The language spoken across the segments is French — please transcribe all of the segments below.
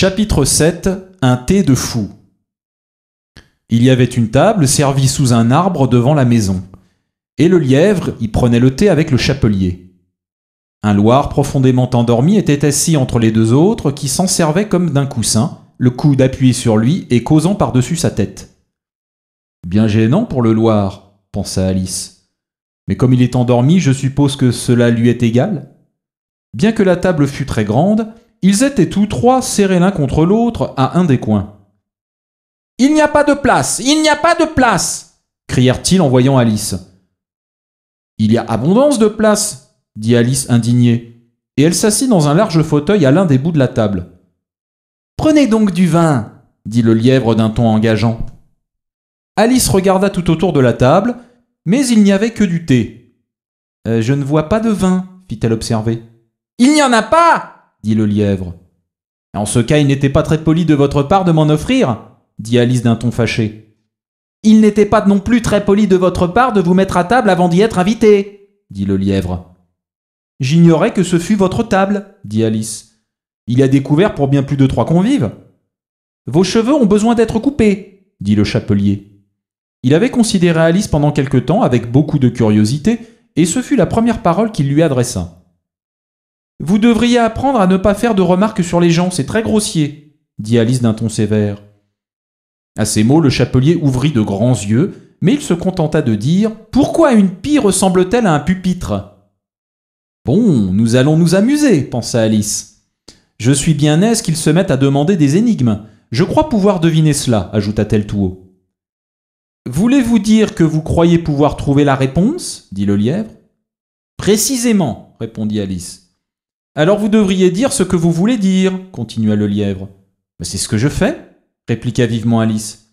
Chapitre 7 Un thé de fou. Il y avait une table servie sous un arbre devant la maison, et le lièvre y prenait le thé avec le chapelier. Un loir profondément endormi était assis entre les deux autres qui s'en servaient comme d'un coussin, le coude appuyé sur lui et causant par-dessus sa tête. Bien gênant pour le loir, pensa Alice. Mais comme il est endormi, je suppose que cela lui est égal. Bien que la table fût très grande, ils étaient tous trois serrés l'un contre l'autre à un des coins. Il n'y a pas de place Il n'y a pas de place crièrent-ils en voyant Alice. Il y a abondance de place dit Alice indignée, et elle s'assit dans un large fauteuil à l'un des bouts de la table. Prenez donc du vin dit le lièvre d'un ton engageant. Alice regarda tout autour de la table, mais il n'y avait que du thé. Euh, je ne vois pas de vin, fit-elle observer. Il n'y en a pas dit le lièvre. En ce cas, il n'était pas très poli de votre part de m'en offrir, dit Alice d'un ton fâché. Il n'était pas non plus très poli de votre part de vous mettre à table avant d'y être invité, dit le lièvre. J'ignorais que ce fût votre table, dit Alice. Il y a découvert pour bien plus de trois convives. Vos cheveux ont besoin d'être coupés, dit le chapelier. Il avait considéré Alice pendant quelque temps avec beaucoup de curiosité, et ce fut la première parole qu'il lui adressa. Vous devriez apprendre à ne pas faire de remarques sur les gens, c'est très grossier, dit Alice d'un ton sévère. À ces mots, le chapelier ouvrit de grands yeux, mais il se contenta de dire Pourquoi une pie ressemble-t-elle à un pupitre Bon, nous allons nous amuser, pensa Alice. Je suis bien aise qu'ils se mettent à demander des énigmes. Je crois pouvoir deviner cela, ajouta-t-elle tout haut. Voulez-vous dire que vous croyez pouvoir trouver la réponse dit le lièvre. Précisément, répondit Alice. Alors vous devriez dire ce que vous voulez dire, continua le lièvre. Mais c'est ce que je fais, répliqua vivement Alice.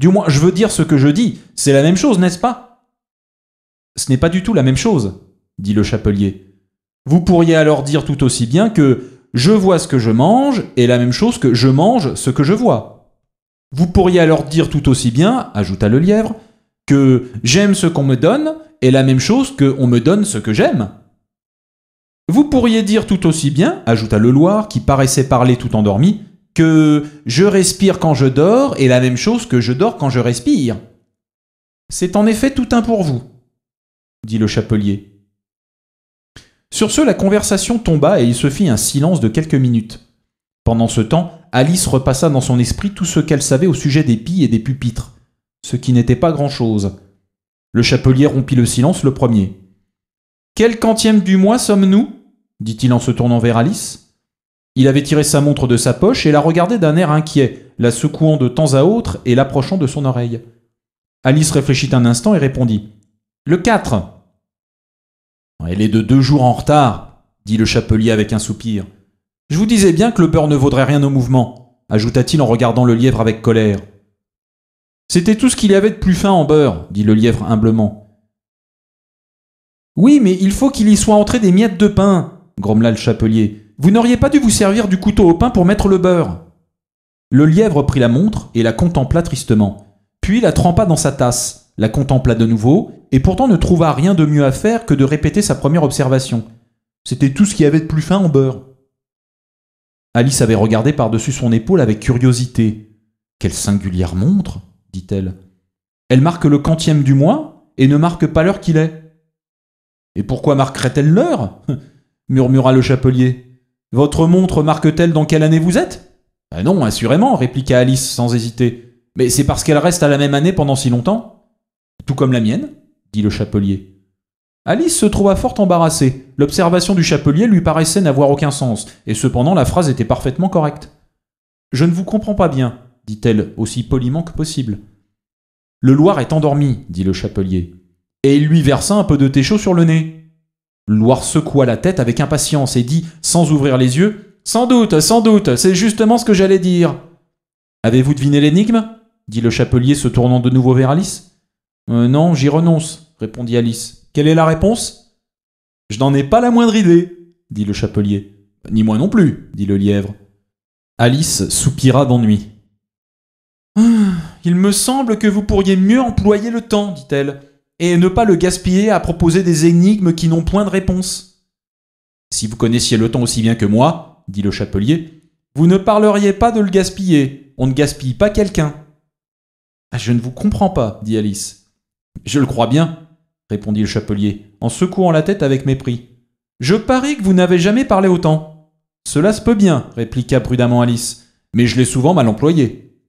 Du moins, je veux dire ce que je dis, c'est la même chose, n'est-ce pas Ce n'est pas du tout la même chose, dit le chapelier. Vous pourriez alors dire tout aussi bien que je vois ce que je mange est la même chose que je mange ce que je vois. Vous pourriez alors dire tout aussi bien, ajouta le lièvre, que j'aime ce qu'on me donne est la même chose que on me donne ce que j'aime. Vous pourriez dire tout aussi bien, ajouta le Loir, qui paraissait parler tout endormi, que je respire quand je dors et la même chose que je dors quand je respire. C'est en effet tout un pour vous, dit le chapelier. Sur ce, la conversation tomba et il se fit un silence de quelques minutes. Pendant ce temps, Alice repassa dans son esprit tout ce qu'elle savait au sujet des pilles et des pupitres, ce qui n'était pas grand-chose. Le chapelier rompit le silence le premier. Quel quantième du mois sommes-nous dit-il en se tournant vers Alice. Il avait tiré sa montre de sa poche et la regardait d'un air inquiet, la secouant de temps à autre et l'approchant de son oreille. Alice réfléchit un instant et répondit Le 4 Elle est de deux jours en retard, dit le chapelier avec un soupir. Je vous disais bien que le beurre ne vaudrait rien au mouvement, ajouta-t-il en regardant le lièvre avec colère. C'était tout ce qu'il y avait de plus fin en beurre, dit le lièvre humblement. Oui, mais il faut qu'il y soit entré des miettes de pain, grommela le chapelier. Vous n'auriez pas dû vous servir du couteau au pain pour mettre le beurre. Le lièvre prit la montre et la contempla tristement. Puis la trempa dans sa tasse, la contempla de nouveau, et pourtant ne trouva rien de mieux à faire que de répéter sa première observation. C'était tout ce qu'il avait de plus fin en beurre. Alice avait regardé par-dessus son épaule avec curiosité. Quelle singulière montre, dit-elle. Elle marque le quantième du mois et ne marque pas l'heure qu'il est. Et pourquoi marquerait-elle l'heure murmura le chapelier. Votre montre marque-t-elle dans quelle année vous êtes ah Non, assurément, répliqua Alice sans hésiter. Mais c'est parce qu'elle reste à la même année pendant si longtemps. Tout comme la mienne, dit le chapelier. Alice se trouva fort embarrassée. L'observation du chapelier lui paraissait n'avoir aucun sens, et cependant la phrase était parfaitement correcte. Je ne vous comprends pas bien, dit-elle aussi poliment que possible. Le Loir est endormi, dit le chapelier et il lui versa un peu de thé chaud sur le nez. Loire secoua la tête avec impatience et dit, sans ouvrir les yeux, Sans doute, sans doute, c'est justement ce que j'allais dire. Avez-vous deviné l'énigme dit le chapelier se tournant de nouveau vers Alice. Euh, non, j'y renonce, répondit Alice. Quelle est la réponse Je n'en ai pas la moindre idée, dit le chapelier. Ni moi non plus, dit le lièvre. Alice soupira d'ennui. Ah, il me semble que vous pourriez mieux employer le temps, dit-elle et ne pas le gaspiller à proposer des énigmes qui n'ont point de réponse. Si vous connaissiez le temps aussi bien que moi, dit le chapelier, vous ne parleriez pas de le gaspiller, on ne gaspille pas quelqu'un. Ah, je ne vous comprends pas, dit Alice. Je le crois bien, répondit le chapelier, en secouant la tête avec mépris. Je parie que vous n'avez jamais parlé autant. Cela se peut bien, répliqua prudemment Alice, mais je l'ai souvent mal employé.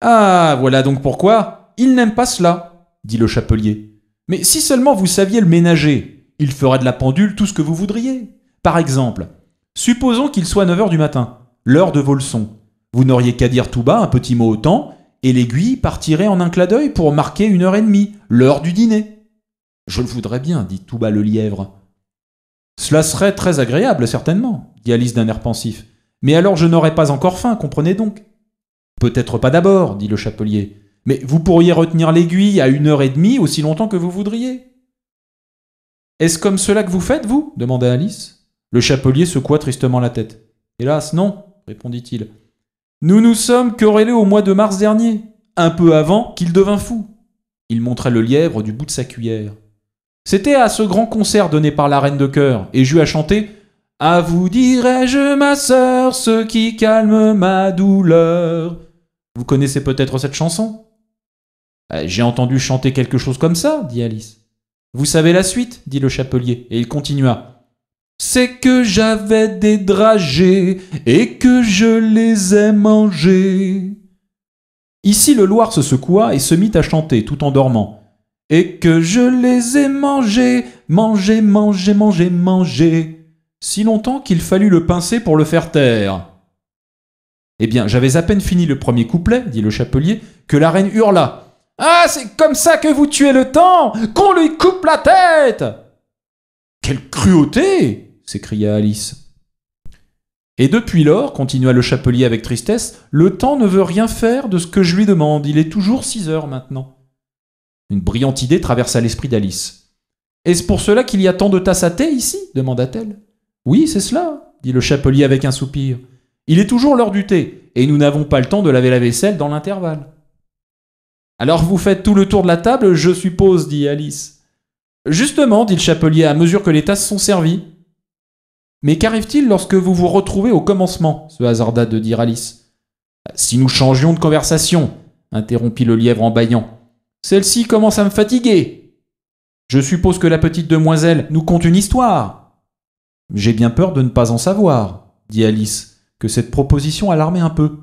Ah, voilà donc pourquoi. Il n'aime pas cela, dit le chapelier. Mais si seulement vous saviez le ménager, il ferait de la pendule tout ce que vous voudriez. Par exemple, supposons qu'il soit 9h du matin, l'heure de vos leçons. Vous n'auriez qu'à dire tout bas un petit mot au temps, et l'aiguille partirait en un clin d'œil pour marquer une heure et demie, l'heure du dîner. Je le voudrais bien, dit tout bas le lièvre. Cela serait très agréable, certainement, dit Alice d'un air pensif. Mais alors je n'aurais pas encore faim, comprenez donc. Peut-être pas d'abord, dit le chapelier. Mais vous pourriez retenir l'aiguille à une heure et demie aussi longtemps que vous voudriez. Est-ce comme cela que vous faites, vous demanda Alice. Le chapelier secoua tristement la tête. Hélas, non, répondit-il. Nous nous sommes querellés au mois de mars dernier, un peu avant qu'il devint fou. Il montrait le lièvre du bout de sa cuillère. C'était à ce grand concert donné par la reine de cœur, et j'eus à chanter À vous dirai-je, ma sœur, ce qui calme ma douleur. Vous connaissez peut-être cette chanson euh, j'ai entendu chanter quelque chose comme ça, dit Alice. Vous savez la suite, dit le chapelier, et il continua. C'est que j'avais des dragées et que je les ai mangées. Ici le Loir se secoua et se mit à chanter tout en dormant. Et que je les ai mangées, mangées, mangées, mangées, mangées. Si longtemps qu'il fallut le pincer pour le faire taire. Eh bien, j'avais à peine fini le premier couplet, dit le chapelier, que la reine hurla. Ah, c'est comme ça que vous tuez le temps Qu'on lui coupe la tête Quelle cruauté s'écria Alice. Et depuis lors, continua le chapelier avec tristesse, le temps ne veut rien faire de ce que je lui demande. Il est toujours six heures maintenant. Une brillante idée traversa l'esprit d'Alice. Est-ce pour cela qu'il y a tant de tasses à thé ici demanda-t-elle. Oui, c'est cela, dit le chapelier avec un soupir. Il est toujours l'heure du thé, et nous n'avons pas le temps de laver la vaisselle dans l'intervalle. Alors vous faites tout le tour de la table, je suppose, dit Alice. Justement, dit le chapelier, à mesure que les tasses sont servies. Mais qu'arrive-t-il lorsque vous vous retrouvez au commencement se hasarda de dire Alice. Si nous changions de conversation, interrompit le lièvre en bâillant. Celle-ci commence à me fatiguer. Je suppose que la petite demoiselle nous conte une histoire. J'ai bien peur de ne pas en savoir, dit Alice, que cette proposition alarmait un peu.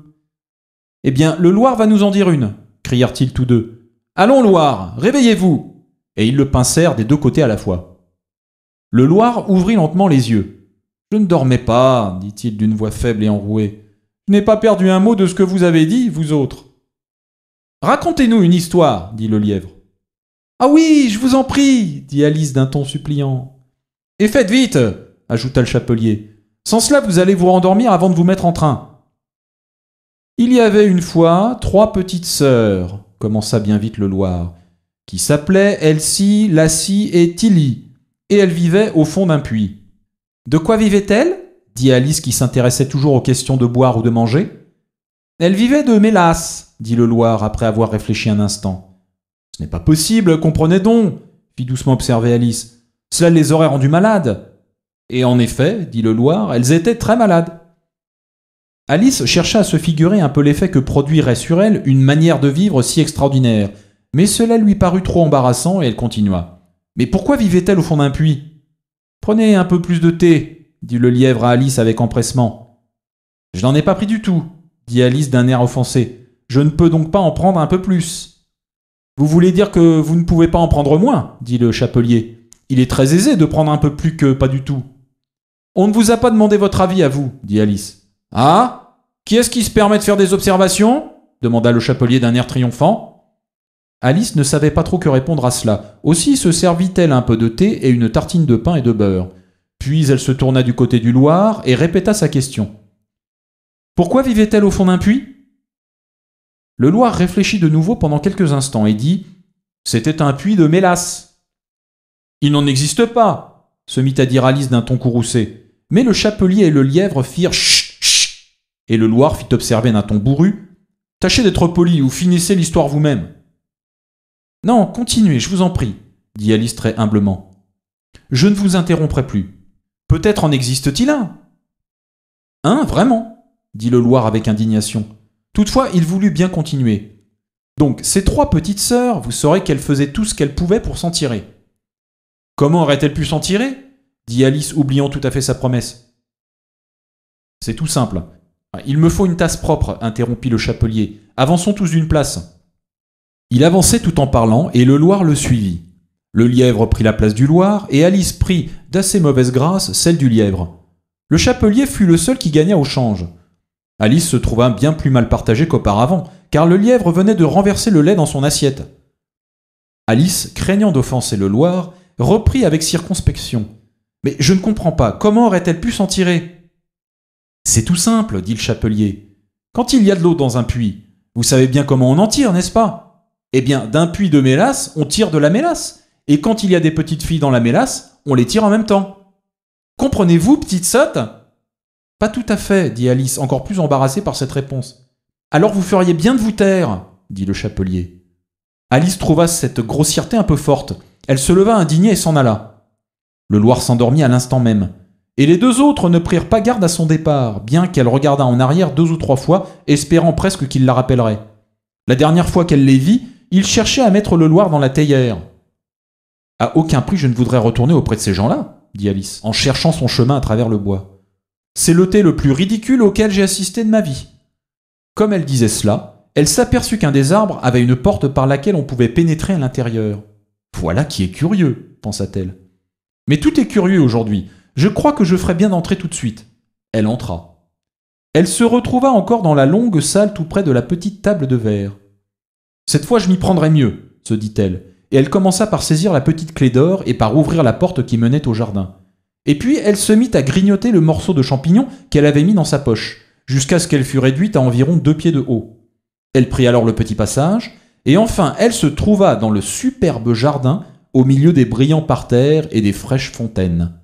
Eh bien, le Loir va nous en dire une, crièrent-ils tous deux. Allons, Loire, réveillez-vous Et ils le pincèrent des deux côtés à la fois. Le Loire ouvrit lentement les yeux. Je ne dormais pas, dit-il d'une voix faible et enrouée. Je n'ai pas perdu un mot de ce que vous avez dit, vous autres. Racontez-nous une histoire, dit le lièvre. Ah oui, je vous en prie, dit Alice d'un ton suppliant. Et faites vite, ajouta le chapelier. Sans cela, vous allez vous rendormir avant de vous mettre en train. Il y avait une fois trois petites sœurs, commença bien vite le Loir, qui s'appelaient Elsie, Lassie et Tilly, et elles vivaient au fond d'un puits. De quoi vivaient-elles dit Alice qui s'intéressait toujours aux questions de boire ou de manger. Elles vivaient de mélasse, dit le Loir après avoir réfléchi un instant. Ce n'est pas possible, comprenez donc, fit doucement observer Alice. Cela les aurait rendues malades. Et en effet, dit le Loir, elles étaient très malades. Alice chercha à se figurer un peu l'effet que produirait sur elle une manière de vivre si extraordinaire, mais cela lui parut trop embarrassant et elle continua. Mais pourquoi vivait-elle au fond d'un puits Prenez un peu plus de thé, dit le lièvre à Alice avec empressement. Je n'en ai pas pris du tout, dit Alice d'un air offensé. Je ne peux donc pas en prendre un peu plus. Vous voulez dire que vous ne pouvez pas en prendre moins, dit le chapelier. Il est très aisé de prendre un peu plus que pas du tout. On ne vous a pas demandé votre avis à vous, dit Alice. « Ah Qui est-ce qui se permet de faire des observations demanda le chapelier d'un air triomphant. Alice ne savait pas trop que répondre à cela. Aussi se servit-elle un peu de thé et une tartine de pain et de beurre. Puis elle se tourna du côté du Loir et répéta sa question. Pourquoi vivait-elle au fond d'un puits Le Loir réfléchit de nouveau pendant quelques instants et dit C'était un puits de mélasse. Il n'en existe pas, se mit à dire Alice d'un ton courroucé. Mais le chapelier et le lièvre firent et le Loir fit observer d'un ton bourru Tâchez d'être poli ou finissez l'histoire vous-même. Non, continuez, je vous en prie, dit Alice très humblement. Je ne vous interromprai plus. Peut-être en existe-t-il un Hein, vraiment dit le Loir avec indignation. Toutefois, il voulut bien continuer. Donc, ces trois petites sœurs, vous saurez qu'elles faisaient tout ce qu'elles pouvaient pour s'en tirer. Comment aurait elles pu s'en tirer dit Alice, oubliant tout à fait sa promesse. C'est tout simple. Hein, il me faut une tasse propre, interrompit le chapelier. Avançons tous d'une place. Il avançait tout en parlant, et le Loir le suivit. Le lièvre prit la place du Loir, et Alice prit, d'assez mauvaise grâce, celle du lièvre. Le chapelier fut le seul qui gagna au change. Alice se trouva bien plus mal partagée qu'auparavant, car le lièvre venait de renverser le lait dans son assiette. Alice, craignant d'offenser le Loir, reprit avec circonspection. Mais je ne comprends pas, comment aurait-elle pu s'en tirer c'est tout simple, dit le chapelier. Quand il y a de l'eau dans un puits, vous savez bien comment on en tire, n'est-ce pas Eh bien, d'un puits de mélasse, on tire de la mélasse. Et quand il y a des petites filles dans la mélasse, on les tire en même temps. Comprenez-vous, petite sotte Pas tout à fait, dit Alice, encore plus embarrassée par cette réponse. Alors vous feriez bien de vous taire, dit le chapelier. Alice trouva cette grossièreté un peu forte. Elle se leva indignée et s'en alla. Le Loir s'endormit à l'instant même. Et les deux autres ne prirent pas garde à son départ, bien qu'elle regardât en arrière deux ou trois fois, espérant presque qu'il la rappellerait. La dernière fois qu'elle les vit, il cherchait à mettre le Loir dans la théière. À aucun prix je ne voudrais retourner auprès de ces gens-là, dit Alice, en cherchant son chemin à travers le bois. C'est le thé le plus ridicule auquel j'ai assisté de ma vie. Comme elle disait cela, elle s'aperçut qu'un des arbres avait une porte par laquelle on pouvait pénétrer à l'intérieur. Voilà qui est curieux, pensa-t-elle. Mais tout est curieux aujourd'hui, je crois que je ferais bien d'entrer tout de suite. Elle entra. Elle se retrouva encore dans la longue salle tout près de la petite table de verre. Cette fois, je m'y prendrai mieux, se dit-elle, et elle commença par saisir la petite clé d'or et par ouvrir la porte qui menait au jardin. Et puis, elle se mit à grignoter le morceau de champignon qu'elle avait mis dans sa poche, jusqu'à ce qu'elle fût réduite à environ deux pieds de haut. Elle prit alors le petit passage, et enfin, elle se trouva dans le superbe jardin au milieu des brillants parterres et des fraîches fontaines.